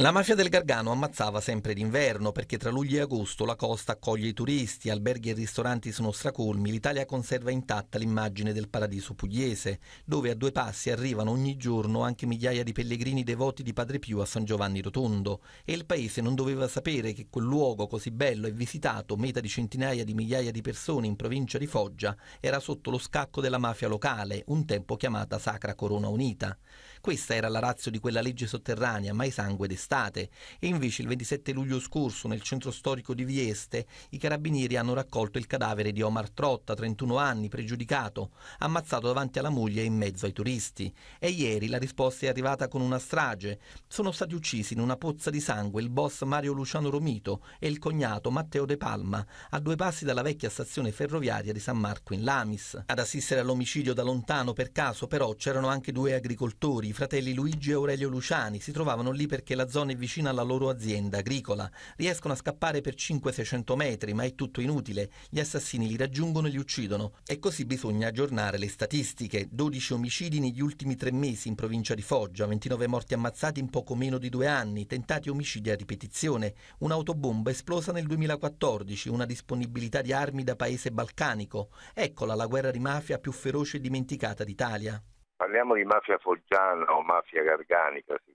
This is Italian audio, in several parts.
La mafia del Gargano ammazzava sempre d'inverno perché tra luglio e agosto la costa accoglie i turisti, alberghi e ristoranti sono stracolmi, l'Italia conserva intatta l'immagine del paradiso pugliese, dove a due passi arrivano ogni giorno anche migliaia di pellegrini devoti di Padre Pio a San Giovanni Rotondo e il paese non doveva sapere che quel luogo così bello e visitato, meta di centinaia di migliaia di persone in provincia di Foggia, era sotto lo scacco della mafia locale, un tempo chiamata Sacra Corona Unita. Questa era la razza di quella legge sotterranea, mai sangue d'estate estate e invece il 27 luglio scorso nel centro storico di Vieste i carabinieri hanno raccolto il cadavere di Omar Trotta, 31 anni, pregiudicato, ammazzato davanti alla moglie e in mezzo ai turisti. E ieri la risposta è arrivata con una strage. Sono stati uccisi in una pozza di sangue il boss Mario Luciano Romito e il cognato Matteo De Palma, a due passi dalla vecchia stazione ferroviaria di San Marco in Lamis. Ad assistere all'omicidio da lontano per caso però c'erano anche due agricoltori, i fratelli Luigi e Aurelio Luciani, si trovavano lì perché la zona zone vicine alla loro azienda agricola. Riescono a scappare per 500 600 metri, ma è tutto inutile. Gli assassini li raggiungono e li uccidono. E così bisogna aggiornare le statistiche. 12 omicidi negli ultimi tre mesi in provincia di Foggia, 29 morti ammazzati in poco meno di due anni, tentati omicidi a ripetizione, un'autobomba esplosa nel 2014, una disponibilità di armi da paese balcanico. Eccola la guerra di mafia più feroce e dimenticata d'Italia. Parliamo di mafia foggiana o mafia garganica, si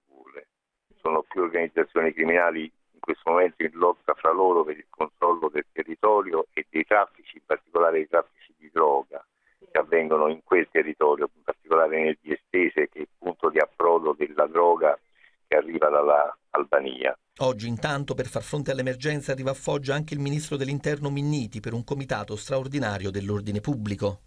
più organizzazioni criminali in questo momento in lotta fra loro per il controllo del territorio e dei traffici, in particolare i traffici di droga che avvengono in quel territorio, in particolare nelle estese che è il punto di approdo della droga che arriva dall'Albania. Oggi intanto per far fronte all'emergenza arriva a Foggia anche il ministro dell'interno Minniti per un comitato straordinario dell'ordine pubblico.